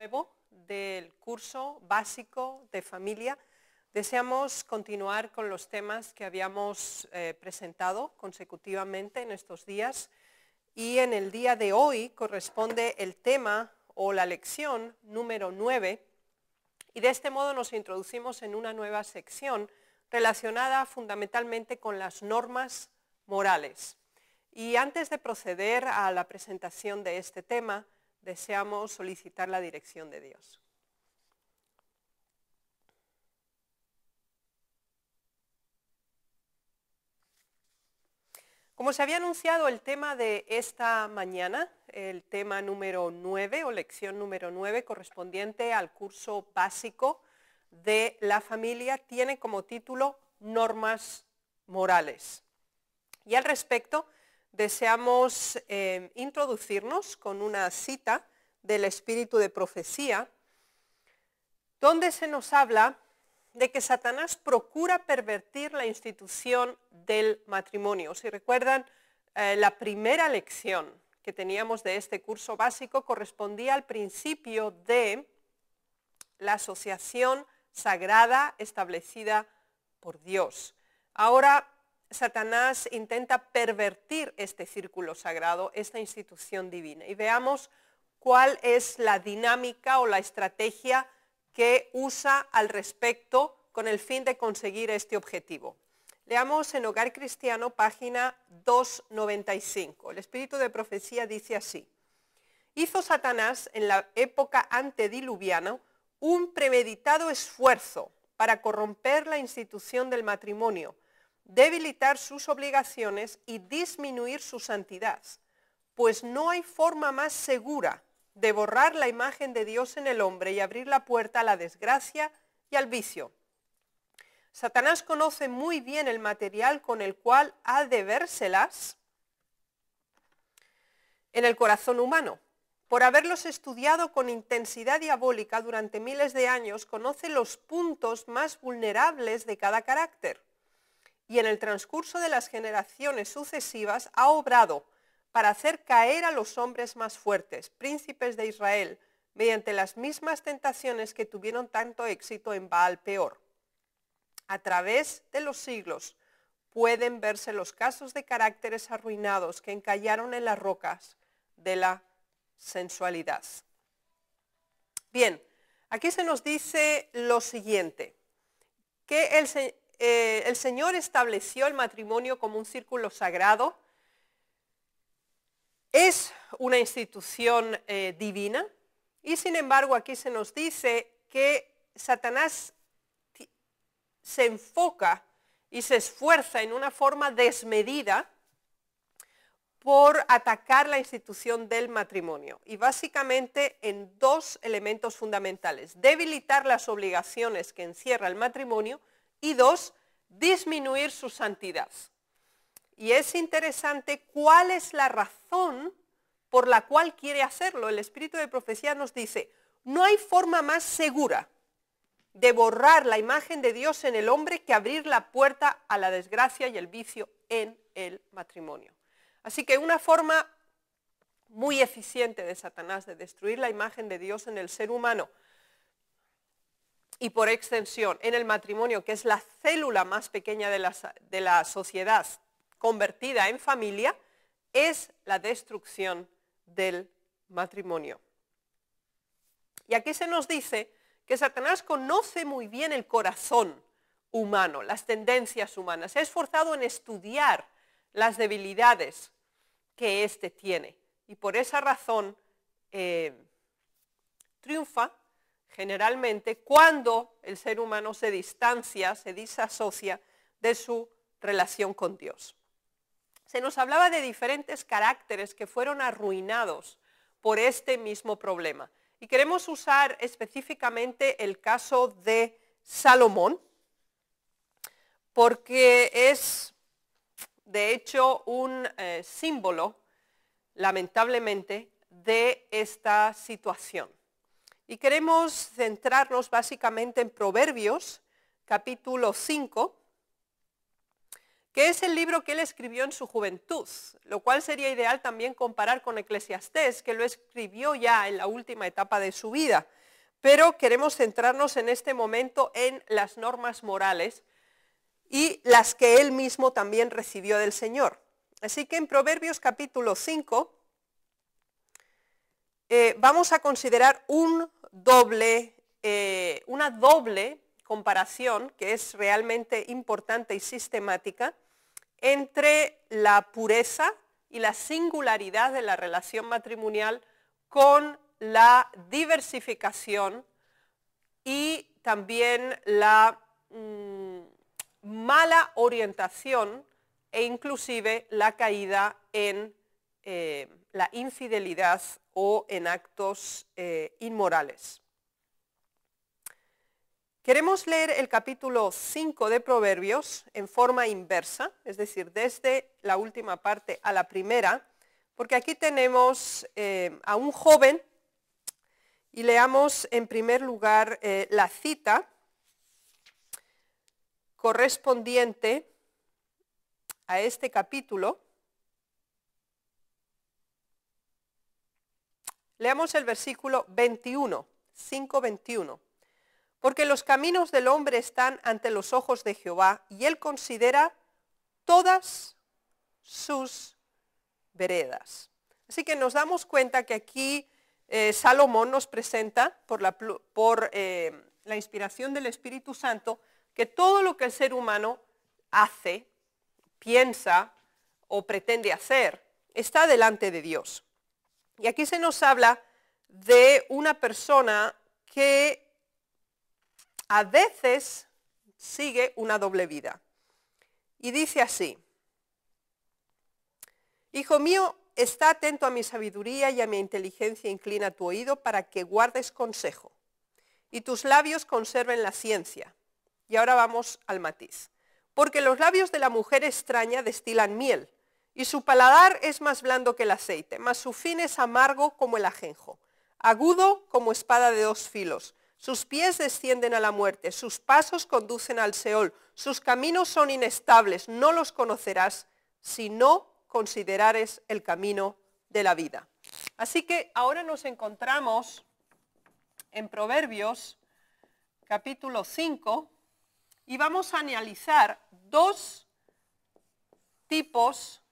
nuevo del curso básico de familia. Deseamos continuar con los temas que habíamos eh, presentado consecutivamente en estos días y en el día de hoy corresponde el tema o la lección número 9 y de este modo nos introducimos en una nueva sección relacionada fundamentalmente con las normas morales. Y antes de proceder a la presentación de este tema, deseamos solicitar la dirección de Dios. Como se había anunciado el tema de esta mañana, el tema número 9 o lección número 9 correspondiente al curso básico de la familia, tiene como título Normas Morales. Y al respecto, deseamos em, introducirnos con una cita del espíritu de profecía, donde se nos habla de que Satanás procura pervertir la institución del matrimonio. Si recuerdan, eh, la primera lección que teníamos de este curso básico correspondía al principio de la asociación sagrada establecida por Dios. Ahora Satanás intenta pervertir este círculo sagrado, esta institución divina. Y veamos cuál es la dinámica o la estrategia que usa al respecto con el fin de conseguir este objetivo. Leamos en Hogar Cristiano, página 295. El espíritu de profecía dice así. Hizo Satanás en la época antediluviana un premeditado esfuerzo para corromper la institución del matrimonio debilitar sus obligaciones y disminuir su santidad, pues no hay forma más segura de borrar la imagen de Dios en el hombre y abrir la puerta a la desgracia y al vicio. Satanás conoce muy bien el material con el cual ha de vérselas en el corazón humano. Por haberlos estudiado con intensidad diabólica durante miles de años, conoce los puntos más vulnerables de cada carácter y en el transcurso de las generaciones sucesivas ha obrado para hacer caer a los hombres más fuertes, príncipes de Israel, mediante las mismas tentaciones que tuvieron tanto éxito en Baal Peor. A través de los siglos pueden verse los casos de caracteres arruinados que encallaron en las rocas de la sensualidad. Bien, aquí se nos dice lo siguiente, que el, eh, el Señor estableció el matrimonio como un círculo sagrado. Es una institución eh, divina y sin embargo aquí se nos dice que Satanás se enfoca y se esfuerza en una forma desmedida por atacar la institución del matrimonio y básicamente en dos elementos fundamentales, debilitar las obligaciones que encierra el matrimonio y dos, disminuir su santidad. Y es interesante cuál es la razón por la cual quiere hacerlo. El espíritu de profecía nos dice, no hay forma más segura de borrar la imagen de Dios en el hombre que abrir la puerta a la desgracia y el vicio en el matrimonio. Así que una forma muy eficiente de Satanás de destruir la imagen de Dios en el ser humano y por extensión en el matrimonio, que es la célula más pequeña de la, sociedad convertida en familia, es la destrucción del matrimonio. Y aquí se nos dice que Satanás conoce muy bien el corazón humano, las tendencias humanas. Se ha esforzado en estudiar las debilidades que éste tiene. Y por esa razón eh, triunfa generalmente cuando el ser humano se distancia, se disasocia de su relación con Dios. Se nos hablaba de diferentes caracteres que fueron arruinados por este mismo problema. Y queremos usar específicamente el caso de Salomón, porque es de hecho un eh, símbolo, lamentablemente, de esta situación. Y queremos centrarnos básicamente en Proverbios, capítulo 5, que es el libro que él escribió en su juventud, lo cual sería ideal también comparar con Eclesiastés, que lo escribió ya en la última etapa de su vida. Pero queremos centrarnos en este momento en las normas morales y las que él mismo también recibió del Señor. Así que en Proverbios capítulo 5 eh, vamos a considerar un doble, eh, una doble comparación que es realmente importante y sistemática entre la pureza y la singularidad de la relación matrimonial con la diversificación y también la mm, mala orientación e inclusive la caída en eh, la infidelidad o en actos eh, inmorales. Queremos leer el capítulo 5 de Proverbios en forma inversa, es decir, desde la última parte a la primera, porque aquí tenemos eh, a un joven y leamos en primer lugar eh, la cita correspondiente a este capítulo Leamos el versículo 21, 5.21. Porque los caminos del hombre están ante los ojos de Jehová y él considera todas sus veredas. Así que nos damos cuenta que aquí eh, Salomón nos presenta por, eh, la inspiración del Espíritu Santo que todo lo que el ser humano hace, piensa o pretende hacer está delante de Dios. Y aquí se nos habla de una persona que a veces sigue una doble vida. Y dice así, Hijo mío, está atento a mi sabiduría y a mi inteligencia, inclina tu oído para que guardes consejo y tus labios conserven la ciencia. Y ahora vamos al matiz. Porque los labios de la mujer extraña destilan miel y su paladar es más blando que el aceite, mas su fin es amargo como el ajenjo, agudo como espada de dos filos. Sus pies descienden a la muerte, sus pasos conducen al Seol, sus caminos son inestables, no los conocerás si no considerares el camino de la vida. Así que ahora nos encontramos en Proverbios capítulo 5 y vamos a analizar dos tipos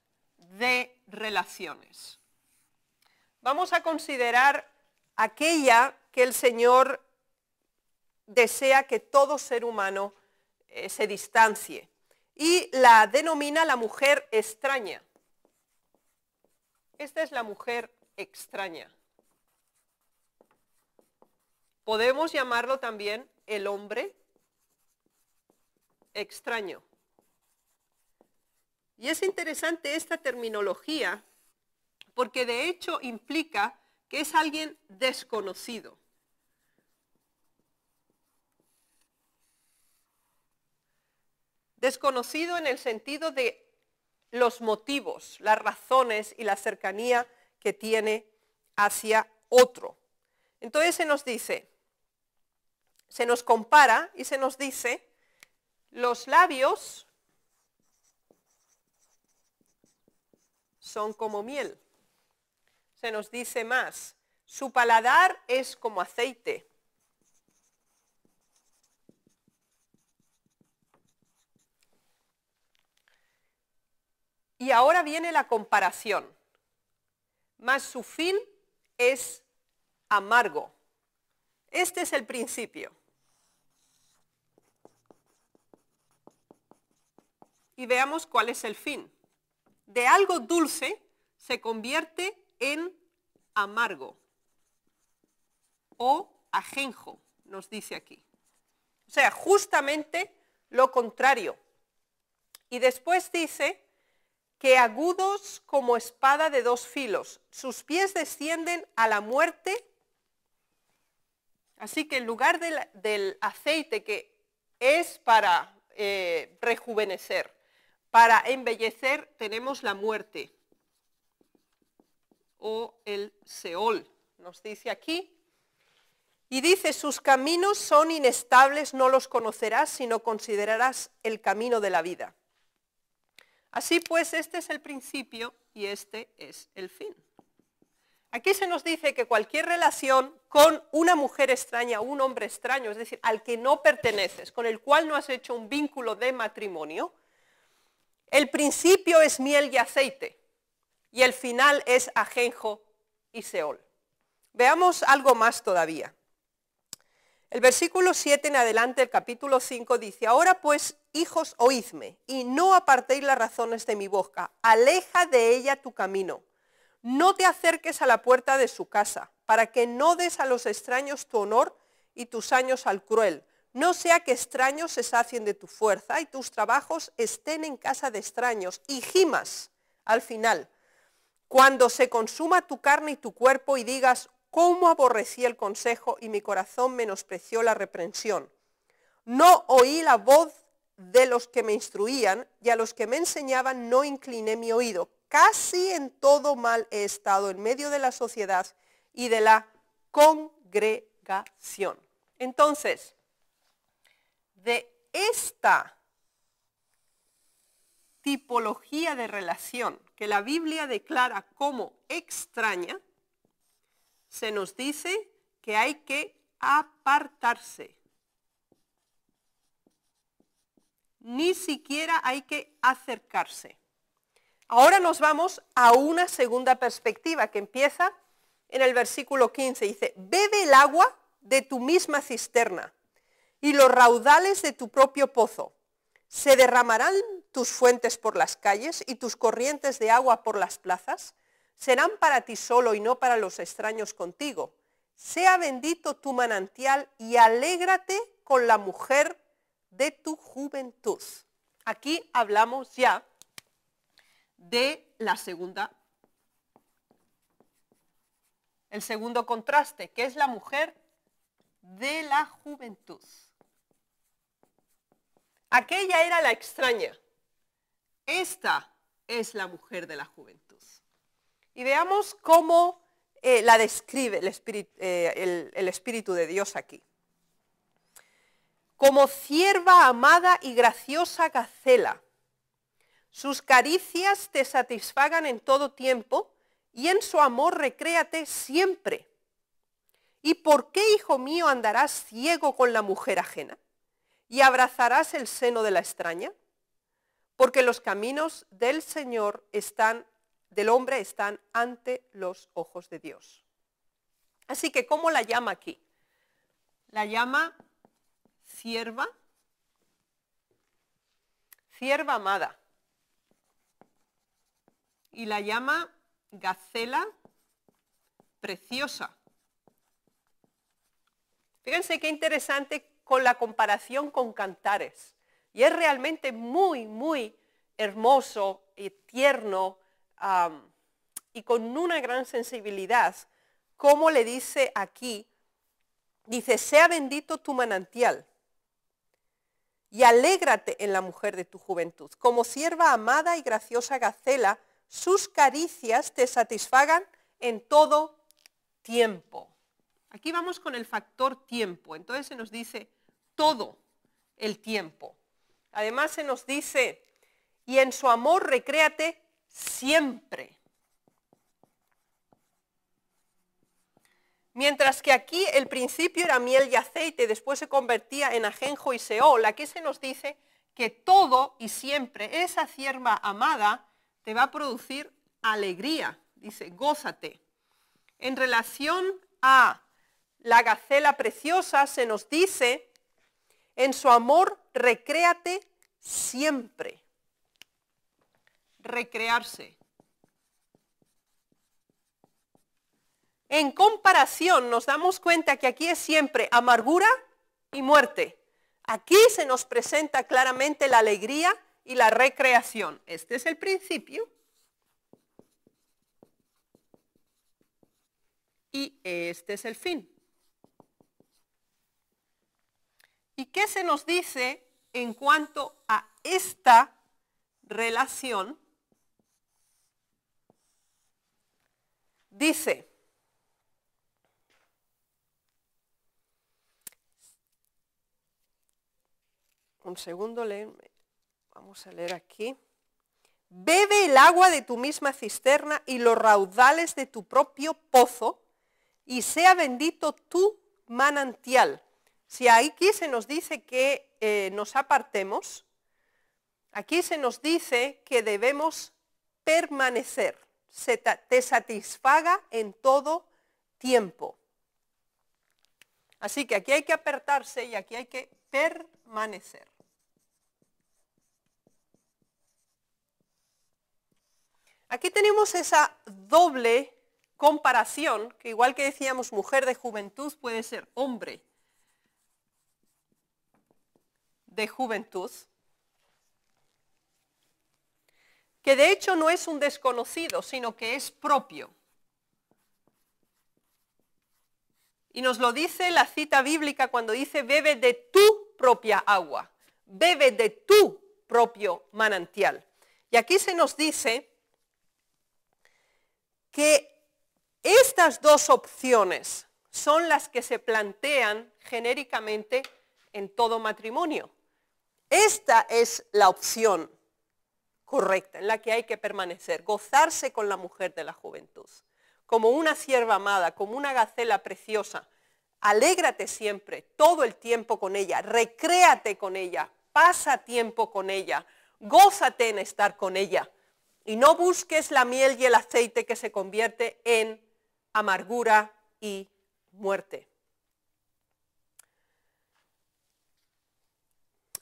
de relaciones. Vamos a considerar aquella que el Señor desea que todo ser humano eh, se distancie y la denomina la mujer extraña. Esta es la mujer extraña. Podemos llamarlo también el hombre extraño. Y es interesante esta terminología porque de hecho implica que es alguien desconocido. Desconocido en el sentido de los motivos, las razones y la cercanía que tiene hacia otro. Entonces se nos dice, se nos compara y se nos dice, los labios son como miel. Se nos dice más, su paladar es como aceite. Y ahora viene la comparación. Mas su fin es amargo. Este es el principio. Y veamos cuál es el fin de algo dulce se convierte en amargo o ajenjo, nos dice aquí. O sea, justamente lo contrario. Y después dice que agudos como espada de dos filos, sus pies descienden a la muerte. Así que en lugar del, aceite que es para eh, rejuvenecer, para embellecer tenemos la muerte o el Seol, nos dice aquí. Y dice, sus caminos son inestables, no los conocerás, sino considerarás el camino de la vida. Así pues, este es el principio y este es el fin. Aquí se nos dice que cualquier relación con una mujer extraña o un hombre extraño, es decir, al que no perteneces, con el cual no has hecho un vínculo de matrimonio, el principio es miel y aceite y el final es ajenjo y seol. Veamos algo más todavía. El versículo 7 en adelante el capítulo 5 dice, ahora pues, hijos, oídme, y no apartéis las razones de mi boca, aleja de ella tu camino, no te acerques a la puerta de su casa, para que no des a los extraños tu honor y tus años al cruel, no sea que extraños se sacien de tu fuerza y tus trabajos estén en casa de extraños. Y gimas al final, cuando se consuma tu carne y tu cuerpo y digas, ¿cómo aborrecí el consejo y mi corazón menospreció la reprensión? No oí la voz de los que me instruían y a los que me enseñaban no incliné mi oído. Casi en todo mal he estado en medio de la sociedad y de la congregación. Entonces, de esta tipología de relación que la Biblia declara como extraña, se nos dice que hay que apartarse. Ni siquiera hay que acercarse. Ahora nos vamos a una segunda perspectiva que empieza en el versículo 15. Dice, bebe el agua de tu misma cisterna y los raudales de tu propio pozo. ¿Se derramarán tus fuentes por las calles y tus corrientes de agua por las plazas? Serán para ti solo y no para los extraños contigo. Sea bendito tu manantial y alégrate con la mujer de tu juventud. Aquí hablamos ya de la segunda, el segundo contraste, que es la mujer de la juventud. Aquella era la extraña. Esta es la mujer de la juventud. Y veamos cómo eh, la describe el, espíritu, eh, Espíritu de Dios aquí. Como cierva amada y graciosa gacela, sus caricias te satisfagan en todo tiempo y en su amor recréate siempre. ¿Y por qué, hijo mío, andarás ciego con la mujer ajena? y abrazarás el seno de la extraña, porque los caminos del Señor están, del hombre están ante los ojos de Dios. Así que, ¿cómo la llama aquí? La llama sierva, sierva amada, y la llama gacela preciosa. Fíjense qué interesante con la comparación con cantares. Y es realmente muy, muy hermoso y tierno y con una gran sensibilidad, como le dice aquí, dice, sea bendito tu manantial y alégrate en la mujer de tu juventud. Como sierva amada y graciosa Gacela, sus caricias te satisfagan en todo tiempo. Aquí vamos con el factor tiempo, entonces se nos dice todo el tiempo. Además se nos dice, y en su amor recréate siempre. Mientras que aquí el principio era miel y aceite, después se convertía en ajenjo y seol, aquí se nos dice que todo y siempre esa cierva amada te va a producir alegría, dice, gózate. En relación a la gacela preciosa, se nos dice, en su amor recréate siempre. Recrearse. En comparación nos damos cuenta que aquí es siempre amargura y muerte. Aquí se nos presenta claramente la alegría y la recreación. Este es el principio. Y este es el fin. ¿Y qué se nos dice en cuanto a esta relación? Dice, un segundo, leerme. vamos a leer aquí. Bebe el agua de tu misma cisterna y los raudales de tu propio pozo, y sea bendito tu manantial. Si aquí se nos dice que eh, nos apartemos, aquí se nos dice que debemos permanecer, se te satisfaga en todo tiempo. Así que aquí hay que apertarse y aquí hay que permanecer. Aquí tenemos esa doble comparación, que igual que decíamos mujer de juventud puede ser hombre de juventud, que de hecho no es un desconocido, sino que es propio. Y nos lo dice la cita bíblica cuando dice, bebe de tu propia agua, bebe de tu propio manantial. Y aquí se nos dice que estas dos opciones son las que se plantean genéricamente en todo matrimonio. Esta es la opción correcta en la que hay que permanecer, gozarse con la mujer de la juventud, como una sierva amada, como una gacela preciosa. Alégrate siempre, todo el tiempo con ella, recréate con ella, pasa tiempo con ella, gózate en estar con ella y no busques la miel y el aceite que se convierte en amargura y muerte.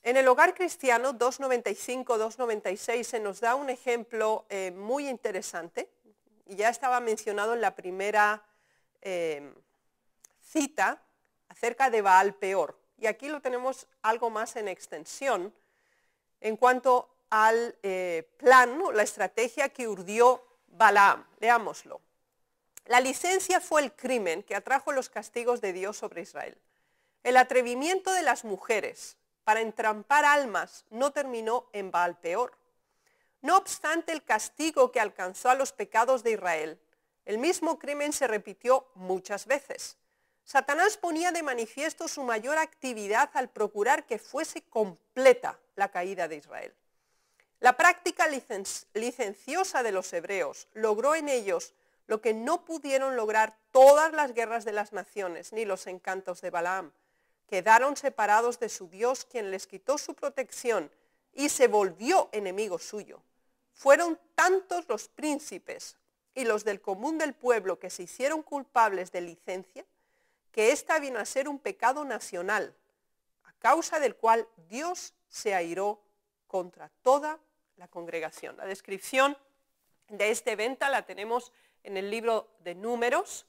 En el hogar cristiano 295-296 se nos da un ejemplo eh, muy interesante. y Ya estaba mencionado en la primera em, cita acerca de Baal Peor. Y aquí lo tenemos algo más en extensión en cuanto al eh, plan, la estrategia que urdió Balaam. Leámoslo. La licencia fue el crimen que atrajo los castigos de Dios sobre Israel. El atrevimiento de las mujeres para entrampar almas no terminó en Baal peor. No obstante el castigo que alcanzó a los pecados de Israel, el mismo crimen se repitió muchas veces. Satanás ponía de manifiesto su mayor actividad al procurar que fuese completa la caída de Israel. La práctica licenciosa de los hebreos logró en ellos lo que no pudieron lograr todas las guerras de las naciones ni los encantos de Balaam, quedaron separados de su Dios quien les quitó su protección y se volvió enemigo suyo. Fueron tantos los príncipes y los del común del pueblo que se hicieron culpables de licencia, que ésta vino a ser un pecado nacional, a causa del cual Dios se airó contra toda la congregación. La descripción de este evento la tenemos en el libro de números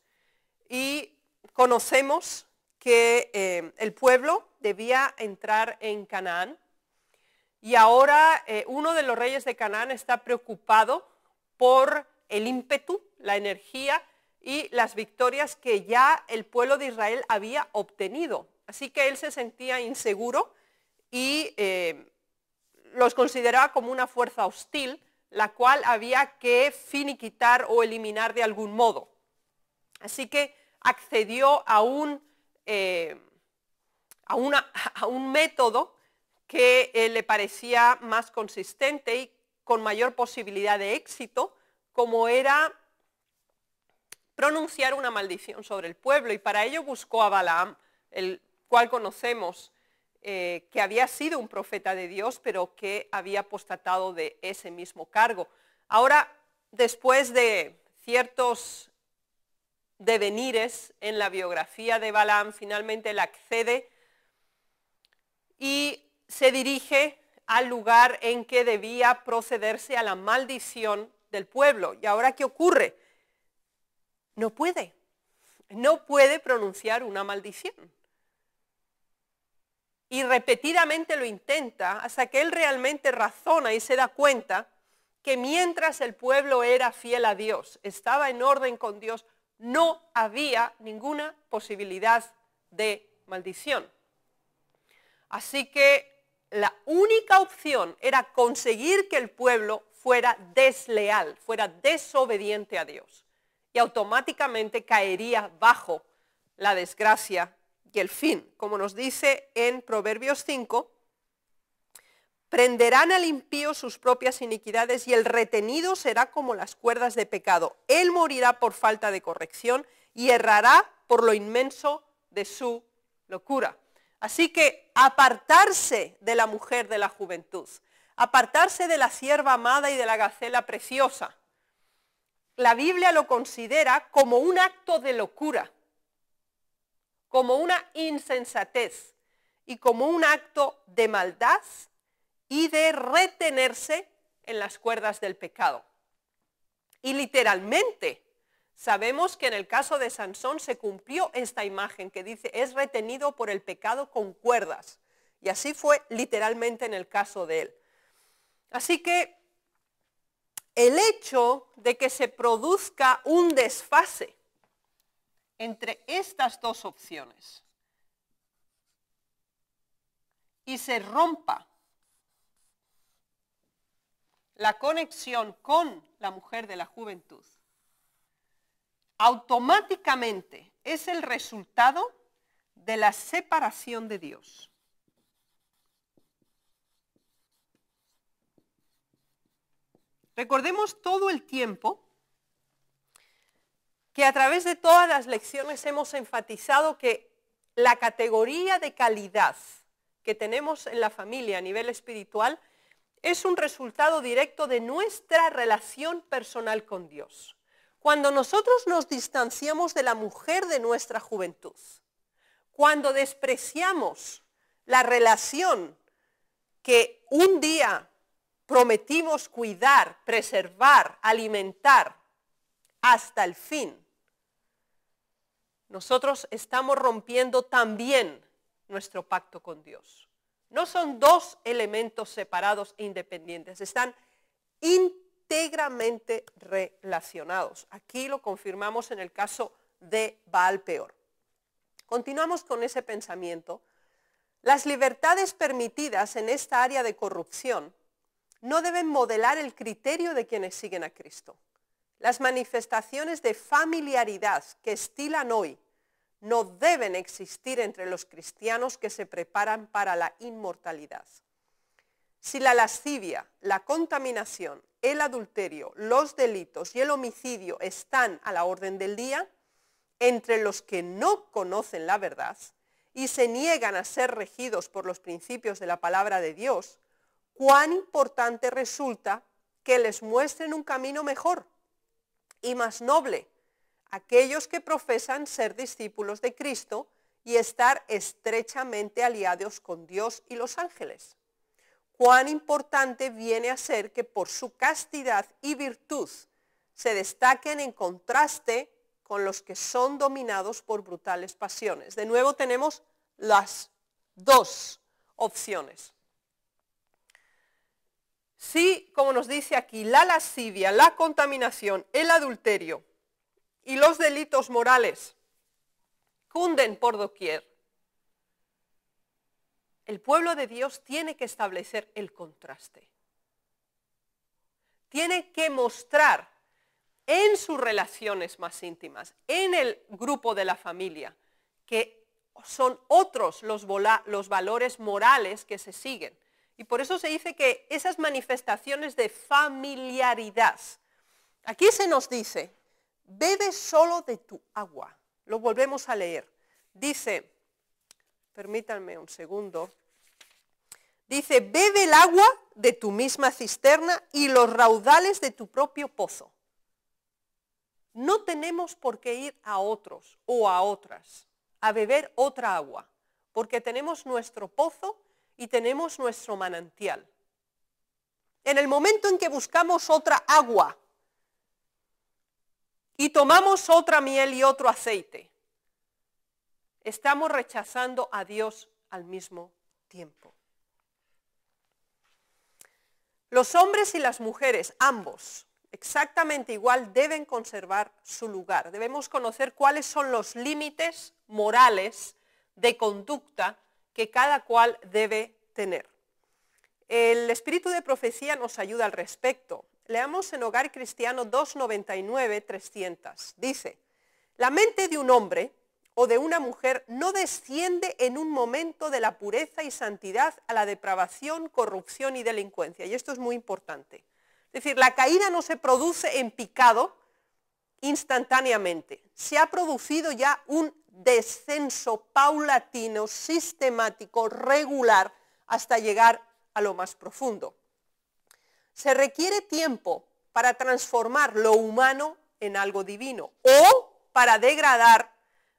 y conocemos que eh, el pueblo debía entrar en Canaán y ahora eh, uno de los reyes de Canaán está preocupado por el ímpetu, la energía y las victorias que ya el pueblo de Israel había obtenido. Así que él se sentía inseguro y eh, los consideraba como una fuerza hostil, la cual había que finiquitar o eliminar de algún modo. Así que accedió a un eh, a, un método que eh, le parecía más consistente y con mayor posibilidad de éxito, como era pronunciar una maldición sobre el pueblo. Y para ello buscó a Balaam, el cual conocemos eh, que había sido un profeta de Dios, pero que había apostatado de ese mismo cargo. Ahora, después de ciertos devenires en la biografía de Balaam, finalmente la accede y se dirige al lugar en que debía procederse a la maldición del pueblo. ¿Y ahora qué ocurre? No puede, no puede pronunciar una maldición. Y repetidamente lo intenta hasta que él realmente razona y se da cuenta que mientras el pueblo era fiel a Dios, estaba en orden con Dios, no había ninguna posibilidad de maldición. Así que la única opción era conseguir que el pueblo fuera desleal, fuera desobediente a Dios y automáticamente caería bajo la desgracia y el fin, como nos dice en Proverbios 5, Prenderán al impío sus propias iniquidades y el retenido será como las cuerdas de pecado. Él morirá por falta de corrección y errará por lo inmenso de su locura. Así que apartarse de la mujer de la juventud, apartarse de la sierva amada y de la gacela preciosa. La Biblia lo considera como un acto de locura, como una insensatez y como un acto de maldad y de retenerse en las cuerdas del pecado. Y literalmente sabemos que en el caso de Sansón se cumplió esta imagen que dice es retenido por el pecado con cuerdas. Y así fue literalmente en el caso de él. Así que el hecho de que se produzca un desfase entre estas dos opciones y se rompa la conexión con la mujer de la juventud, automáticamente es el resultado de la separación de Dios. Recordemos todo el tiempo que a través de todas las lecciones hemos enfatizado que la categoría de calidad que tenemos en la familia a nivel espiritual es un resultado directo de nuestra relación personal con Dios. Cuando nosotros nos distanciamos de la mujer de nuestra juventud, cuando despreciamos la relación que un día prometimos cuidar, preservar, alimentar hasta el fin, nosotros estamos rompiendo también nuestro pacto con Dios. No son dos elementos separados e independientes, están íntegramente relacionados. Aquí lo confirmamos en el caso de Baal Peor. Continuamos con ese pensamiento. Las libertades permitidas en esta área de corrupción no deben modelar el criterio de quienes siguen a Cristo. Las manifestaciones de familiaridad que estilan hoy no deben existir entre los cristianos que se preparan para la inmortalidad. Si la lascivia, la contaminación, el adulterio, los delitos y el homicidio están a la orden del día, entre los que no conocen la verdad y se niegan a ser regidos por los principios de la palabra de Dios, cuán importante resulta que les muestren un camino mejor y más noble aquellos que profesan ser discípulos de Cristo y estar estrechamente aliados con Dios y los ángeles. Cuán importante viene a ser que por su castidad y virtud se destaquen en contraste con los que son dominados por brutales pasiones. De nuevo tenemos las dos opciones. Si, como nos dice aquí, la lascivia, la contaminación, el adulterio, y los delitos morales cunden por doquier, el pueblo de Dios tiene que establecer el contraste. Tiene que mostrar en sus relaciones más íntimas, en el grupo de la familia, que son otros los, los valores morales que se siguen. Y por eso se dice que esas manifestaciones de familiaridad, aquí se nos dice bebe solo de tu agua. Lo volvemos a leer. Dice, permítanme un segundo, dice, bebe el agua de tu misma cisterna y los raudales de tu propio pozo. No tenemos por qué ir a otros o a otras a beber otra agua, porque tenemos nuestro pozo y tenemos nuestro manantial. En el momento en que buscamos otra agua y tomamos otra miel y otro aceite, estamos rechazando a Dios al mismo tiempo. Los hombres y las mujeres, ambos, exactamente igual, deben conservar su lugar. Debemos conocer cuáles son los límites morales de conducta que cada cual debe tener. El espíritu de profecía nos ayuda al respecto. Leamos en Hogar Cristiano 299-300. Dice, la mente de un hombre o de una mujer no desciende en un momento de la pureza y santidad a la depravación, corrupción y delincuencia. Y esto es muy importante. Es decir, la caída no se produce en picado instantáneamente. Se ha producido ya un descenso paulatino, sistemático, regular, hasta llegar a lo más profundo. Se requiere tiempo para transformar lo humano en algo divino o para degradar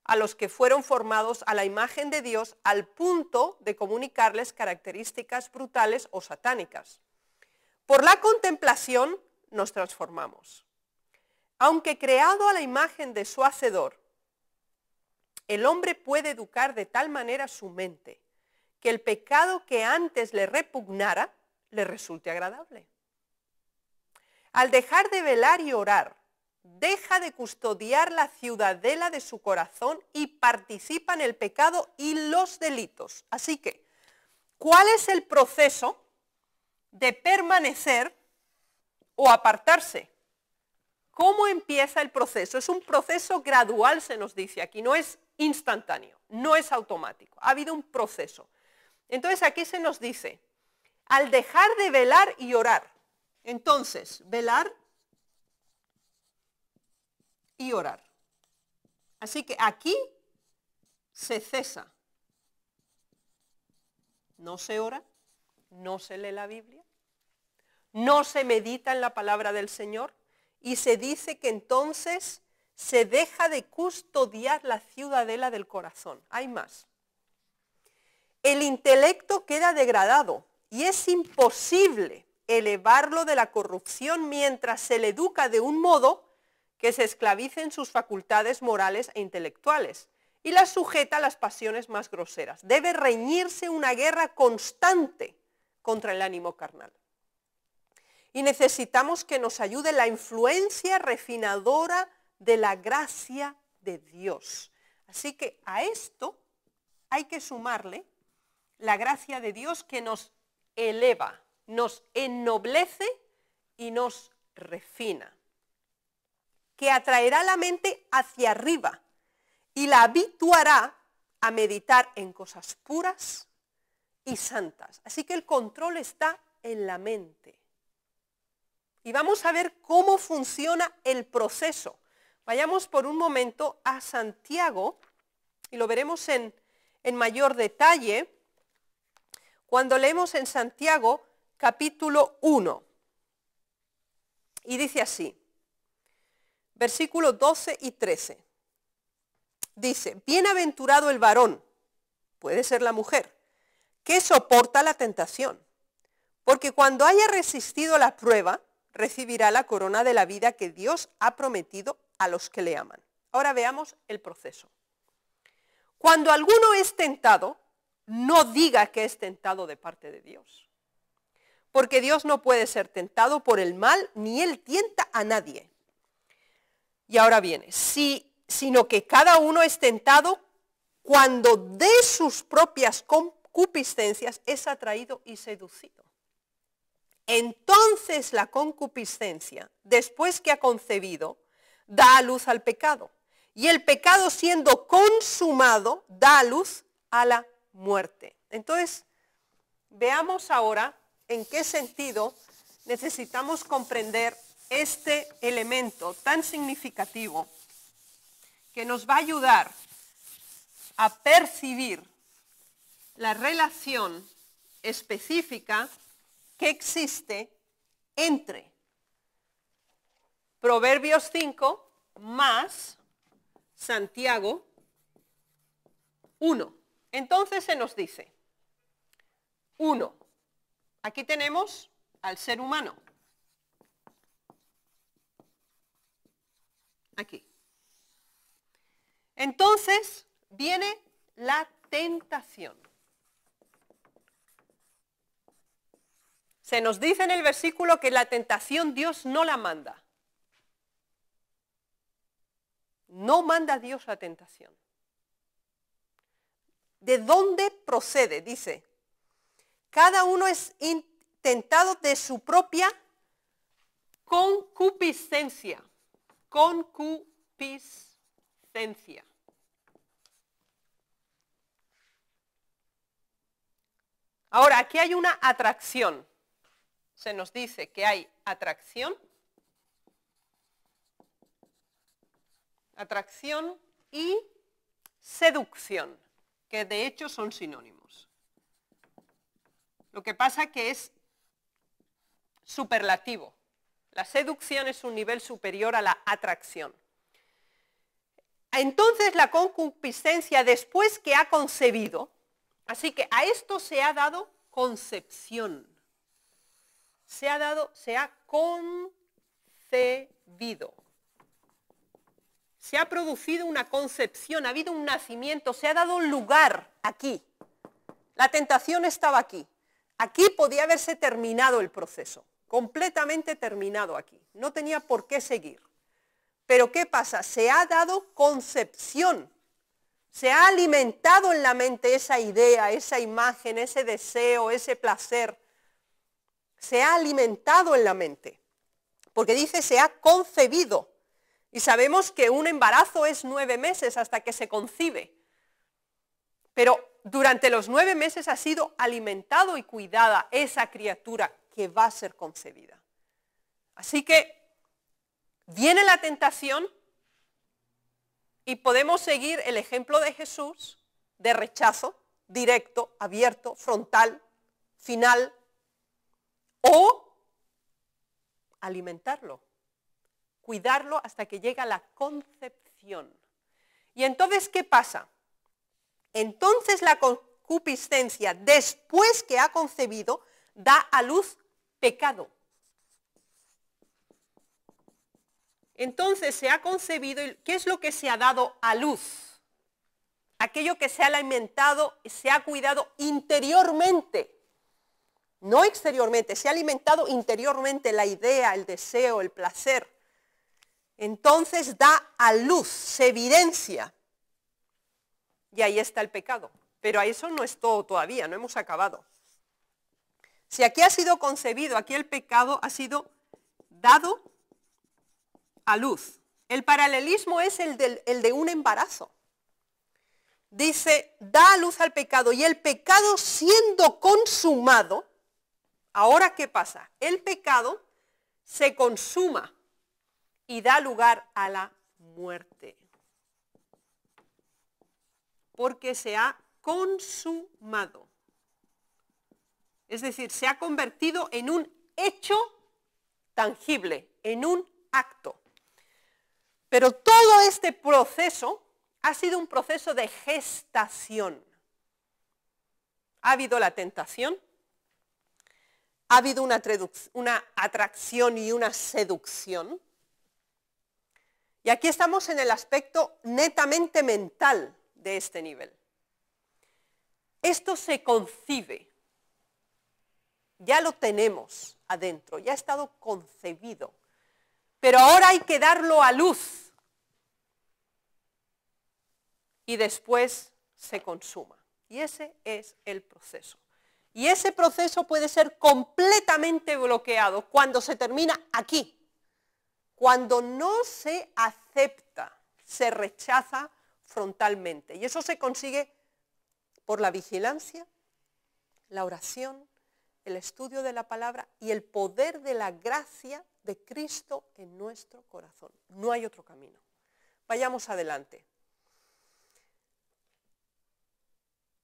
a los que fueron formados a la imagen de Dios al punto de comunicarles características brutales o satánicas. Por la contemplación nos transformamos. Aunque creado a la imagen de su hacedor, el hombre puede educar de tal manera su mente que el pecado que antes le repugnara le resulte agradable. Al dejar de velar y orar, deja de custodiar la ciudadela de su corazón y participa en el pecado y los delitos. Así que, ¿cuál es el proceso de permanecer o apartarse? ¿Cómo empieza el proceso? Es un proceso gradual, se nos dice aquí, no es instantáneo, no es automático. Ha habido un proceso. Entonces aquí se nos dice, al dejar de velar y orar. Entonces, velar y orar. Así que aquí se cesa. No se ora, no se lee la Biblia, no se medita en la palabra del Señor y se dice que entonces se deja de custodiar la ciudadela del corazón. Hay más el intelecto queda degradado y es imposible elevarlo de la corrupción mientras se le educa de un modo que se esclavice en sus facultades morales e intelectuales y las sujeta a las pasiones más groseras. Debe reñirse una guerra constante contra el ánimo carnal. Y necesitamos que nos ayude la influencia refinadora de la gracia de Dios. Así que a esto hay que sumarle la gracia de Dios que nos eleva, nos ennoblece y nos refina, que atraerá la mente hacia arriba y la habituará a meditar en cosas puras y santas. Así que el control está en la mente. Y vamos a ver cómo funciona el proceso. Vayamos por un momento a Santiago y lo veremos en, en mayor detalle cuando leemos en Santiago capítulo 1. Y dice así, versículos 12 y 13. Dice, bienaventurado el varón, puede ser la mujer, que soporta la tentación, porque cuando haya resistido la prueba, recibirá la corona de la vida que Dios ha prometido a los que le aman. Ahora veamos el proceso. Cuando alguno es tentado, no diga que es tentado de parte de Dios. Porque Dios no puede ser tentado por el mal, ni Él tienta a nadie. Y ahora viene, si, sino que cada uno es tentado cuando de sus propias concupiscencias es atraído y seducido. Entonces la concupiscencia, después que ha concebido, da a luz al pecado. Y el pecado siendo consumado, da a luz a la muerte. Entonces, veamos ahora en qué sentido necesitamos comprender este elemento tan significativo que nos va a ayudar a percibir la relación específica que existe entre Proverbios 5 más Santiago 1. Entonces se nos dice, uno, aquí tenemos al ser humano, aquí. Entonces viene la tentación. Se nos dice en el versículo que la tentación Dios no la manda. No manda Dios la tentación. ¿De dónde procede? Dice, cada uno es intentado de su propia concupiscencia. Concupiscencia. Ahora, aquí hay una atracción. Se nos dice que hay atracción, atracción y seducción que de hecho son sinónimos. Lo que pasa que es superlativo. La seducción es un nivel superior a la atracción. Entonces la concupiscencia después que ha concebido, así que a esto se ha dado concepción. Se ha dado, se ha concebido se ha producido una concepción, ha habido un nacimiento, se ha dado lugar aquí. La tentación estaba aquí. Aquí podía haberse terminado el proceso, completamente terminado aquí. No tenía por qué seguir. Pero ¿qué pasa? Se ha dado concepción, se ha alimentado en la mente esa idea, esa imagen, ese deseo, ese placer. Se ha alimentado en la mente, porque dice se ha concebido. Y sabemos que un embarazo es nueve meses hasta que se concibe. Pero durante los nueve meses ha sido alimentado y cuidada esa criatura que va a ser concebida. Así que viene la tentación y podemos seguir el ejemplo de Jesús de rechazo directo, abierto, frontal, final, o alimentarlo cuidarlo hasta que llega la concepción. ¿Y entonces qué pasa? Entonces la concupiscencia, después que ha concebido, da a luz pecado. Entonces se ha concebido, ¿qué es lo que se ha dado a luz? Aquello que se ha alimentado, se ha cuidado interiormente, no exteriormente, se ha alimentado interiormente la idea, el deseo, el placer entonces da a luz, se evidencia. Y ahí está el pecado. Pero a eso no es todo todavía, no hemos acabado. Si aquí ha sido concebido, aquí el pecado ha sido dado a luz. El paralelismo es el, de un embarazo. Dice, da a luz al pecado y el pecado siendo consumado, ahora ¿qué pasa? El pecado se consuma y da lugar a la muerte. Porque se ha consumado. Es decir, se ha convertido en un hecho tangible, en un acto. Pero todo este proceso ha sido un proceso de gestación. Ha habido la tentación, ha habido una, una atracción y una seducción, y aquí estamos en el aspecto netamente mental de este nivel. Esto se concibe, ya lo tenemos adentro, ya ha estado concebido, pero ahora hay que darlo a luz y después se consuma. Y ese es el proceso. Y ese proceso puede ser completamente bloqueado cuando se termina aquí, cuando no se acepta, se rechaza frontalmente. Y eso se consigue por la vigilancia, la oración, el estudio de la palabra y el poder de la gracia de Cristo en nuestro corazón. No hay otro camino. Vayamos adelante.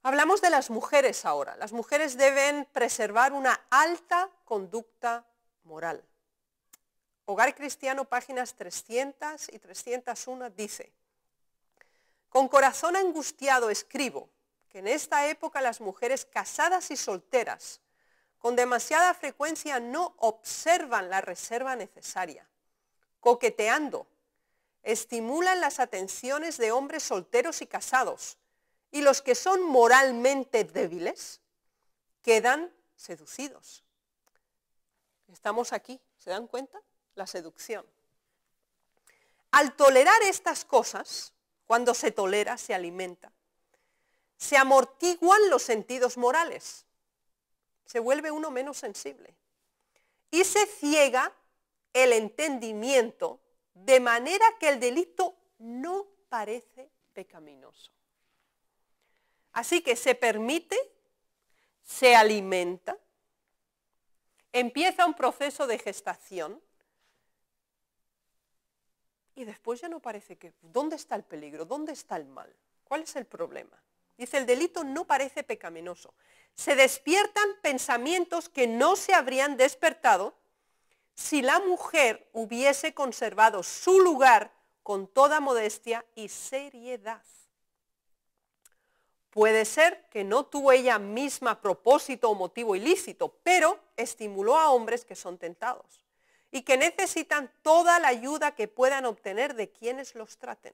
Hablamos de las mujeres ahora. Las mujeres deben preservar una alta conducta moral. Hogar Cristiano, páginas 300 y 301, dice, con corazón angustiado escribo que en esta época las mujeres casadas y solteras con demasiada frecuencia no observan la reserva necesaria, coqueteando, estimulan las atenciones de hombres solteros y casados, y los que son moralmente débiles quedan seducidos. Estamos aquí, ¿se dan cuenta? la seducción. Al tolerar estas cosas, cuando se tolera, se alimenta, se amortiguan los sentidos morales, se vuelve uno menos sensible y se ciega el entendimiento de manera que el delito no parece pecaminoso. Así que se permite, se alimenta, empieza un proceso de gestación y después ya no parece que... ¿Dónde está el peligro? ¿Dónde está el mal? ¿Cuál es el problema? Dice, el delito no parece pecaminoso. Se despiertan pensamientos que no se habrían despertado si la mujer hubiese conservado su lugar con toda modestia y seriedad. Puede ser que no tuvo ella misma propósito o motivo ilícito, pero estimuló a hombres que son tentados y que necesitan toda la ayuda que puedan obtener de quienes los traten.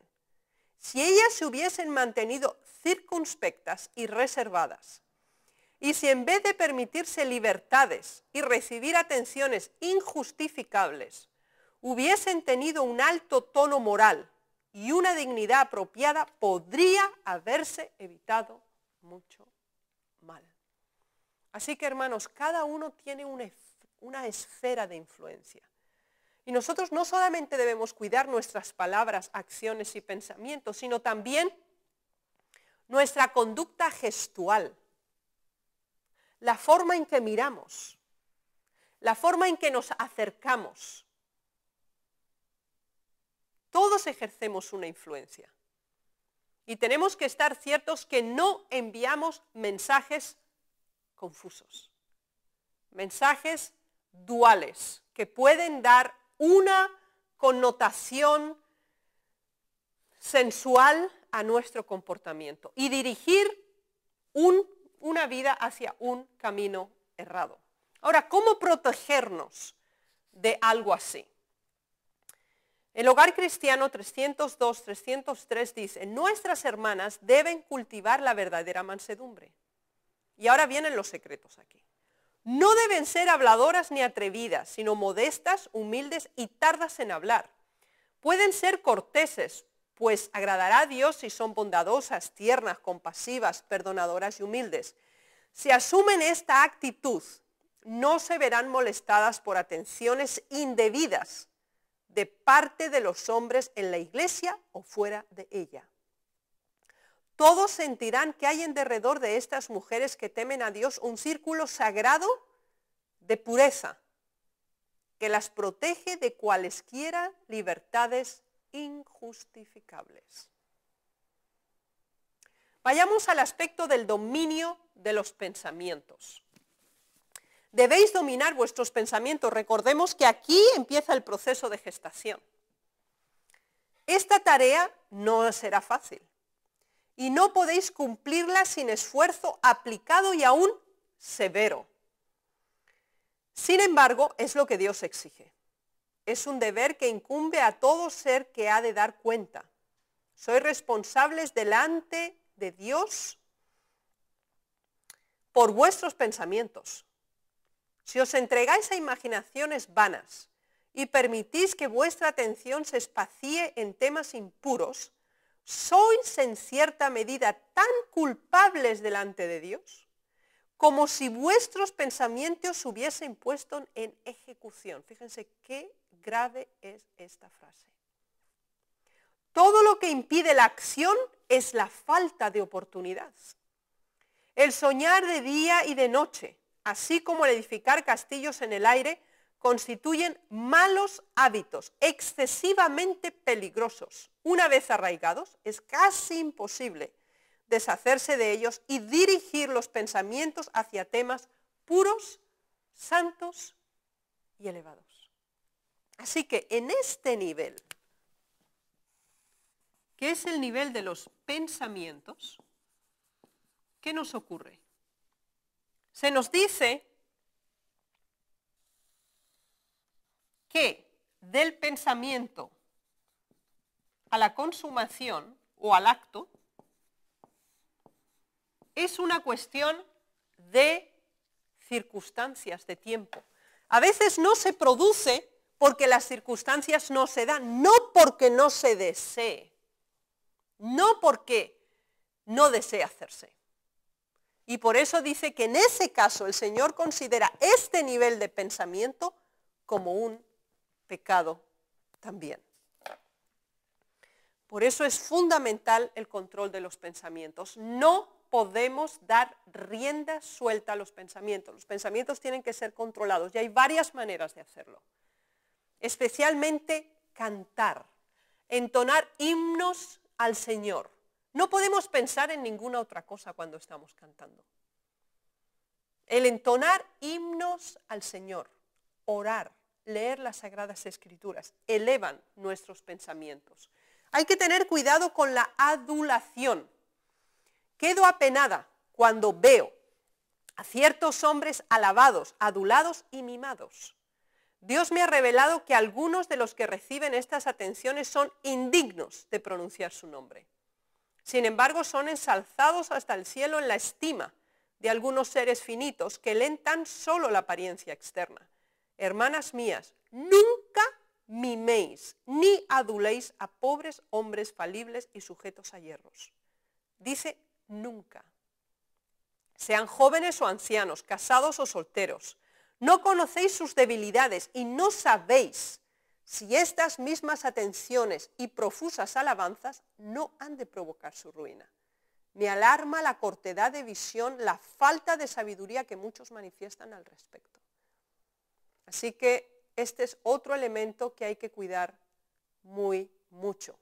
Si ellas se hubiesen mantenido circunspectas y reservadas, y si en vez de permitirse libertades y recibir atenciones injustificables, hubiesen tenido un alto tono moral y una dignidad apropiada, podría haberse evitado mucho mal. Así que hermanos, cada uno tiene un efecto una esfera de influencia. Y nosotros no solamente debemos cuidar nuestras palabras, acciones y pensamientos, sino también nuestra conducta gestual, la forma en que miramos, la forma en que nos acercamos. Todos ejercemos una influencia. Y tenemos que estar ciertos que no enviamos mensajes confusos, mensajes duales que pueden dar una connotación sensual a nuestro comportamiento y dirigir una vida hacia un camino errado. Ahora, ¿cómo protegernos de algo así? El hogar cristiano 302-303 dice, nuestras hermanas deben cultivar la verdadera mansedumbre. Y ahora vienen los secretos aquí. No deben ser habladoras ni atrevidas, sino modestas, humildes y tardas en hablar. Pueden ser corteses, pues agradará a Dios si son bondadosas, tiernas, compasivas, perdonadoras y humildes. Si asumen esta actitud, no se verán molestadas por atenciones indebidas de parte de los hombres en la iglesia o fuera de ella. Todos sentirán que hay en derredor de estas mujeres que temen a Dios un círculo sagrado de pureza que las protege de cualesquiera libertades injustificables. Vayamos al aspecto del dominio de los pensamientos. Debéis dominar vuestros pensamientos. Recordemos que aquí empieza el proceso de gestación. Esta tarea no será fácil y no podéis cumplirla sin esfuerzo aplicado y aún severo. Sin embargo, es lo que Dios exige. Es un deber que incumbe a todo ser que ha de dar cuenta. Sois responsables delante de Dios por vuestros pensamientos. Si os entregáis a imaginaciones vanas y permitís que vuestra atención se espacie en temas impuros, sois en cierta medida tan culpables delante de Dios como si vuestros pensamientos hubiesen puesto en ejecución. Fíjense qué grave es esta frase. Todo lo que impide la acción es la falta de oportunidad. El soñar de día y de noche, así como el edificar castillos en el aire, constituyen malos hábitos excesivamente peligrosos. Una vez arraigados, es casi imposible deshacerse de ellos y dirigir los pensamientos hacia temas puros, santos y elevados. Así que en este nivel, que es el nivel de los pensamientos, ¿qué nos ocurre? Se nos dice que del pensamiento a la consumación o al acto es una cuestión de circunstancias, de tiempo. A veces no se produce porque las circunstancias no se dan, no porque no se desee, no porque no desee hacerse. Y por eso dice que en ese caso el Señor considera este nivel de pensamiento como un pecado también. Por eso es fundamental el control de los pensamientos. No podemos dar rienda suelta a los pensamientos. Los pensamientos tienen que ser controlados y hay varias maneras de hacerlo. Especialmente cantar, entonar himnos al Señor. No podemos pensar en ninguna otra cosa cuando estamos cantando. El entonar himnos al Señor, orar, leer las Sagradas Escrituras, elevan nuestros pensamientos. Hay que tener cuidado con la adulación. Quedo apenada cuando veo a ciertos hombres alabados, adulados y mimados. Dios me ha revelado que algunos de los que reciben estas atenciones son indignos de pronunciar su nombre. Sin embargo, son ensalzados hasta el cielo en la estima de algunos seres finitos que leen tan solo la apariencia externa hermanas mías, nunca miméis ni aduléis a pobres hombres falibles y sujetos a hierros. Dice nunca. Sean jóvenes o ancianos, casados o solteros, no conocéis sus debilidades y no sabéis si estas mismas atenciones y profusas alabanzas no han de provocar su ruina. Me alarma la cortedad de visión, la falta de sabiduría que muchos manifiestan al respecto. Así que este es otro elemento que hay que cuidar muy mucho.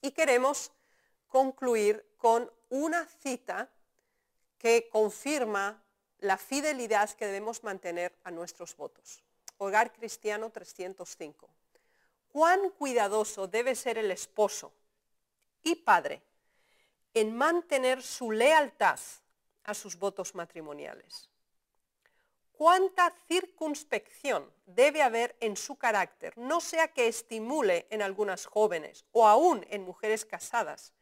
Y queremos concluir con una cita que confirma la fidelidad que debemos mantener a nuestros votos. Hogar Cristiano 305. Cuán cuidadoso debe ser el esposo y padre en mantener su lealtad a sus votos matrimoniales cuánta circunspección debe haber en su carácter, no sea que estimule en algunas jóvenes o aún en mujeres casadas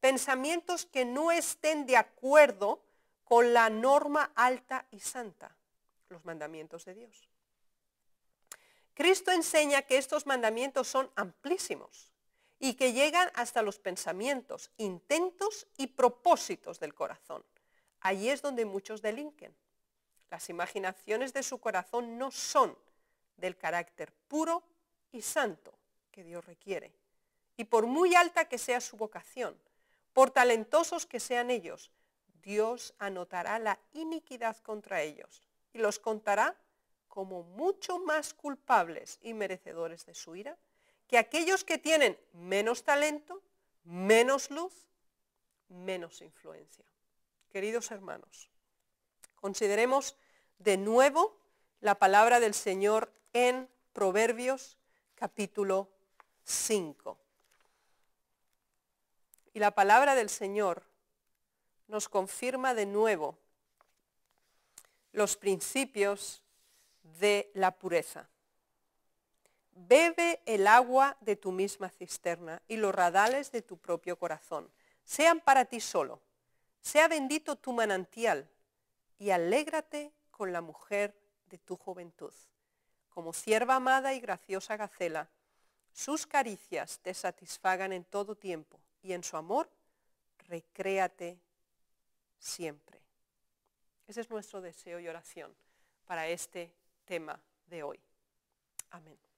pensamientos que no estén de acuerdo con la norma alta y santa, los mandamientos de Dios. Cristo enseña que estos mandamientos son amplísimos y que llegan hasta los pensamientos, intentos y propósitos del corazón. Allí es donde muchos delinquen las imaginaciones de su corazón no son del carácter puro y santo que Dios requiere. Y por muy alta que sea su vocación, por talentosos que sean ellos, Dios anotará la iniquidad contra ellos y los contará como mucho más culpables y merecedores de su ira que aquellos que tienen menos talento, menos luz, menos influencia. Queridos hermanos, consideremos de nuevo la palabra del Señor en Proverbios capítulo 5. Y la palabra del Señor nos confirma de nuevo los principios de la pureza. Bebe el agua de tu misma cisterna y los radales de tu propio corazón. Sean para ti solo. Sea bendito tu manantial y alégrate con la mujer de tu juventud. Como sierva amada y graciosa Gacela, sus caricias te satisfagan en todo tiempo y en su amor recréate siempre. Ese es nuestro deseo y oración para este tema de hoy. Amén.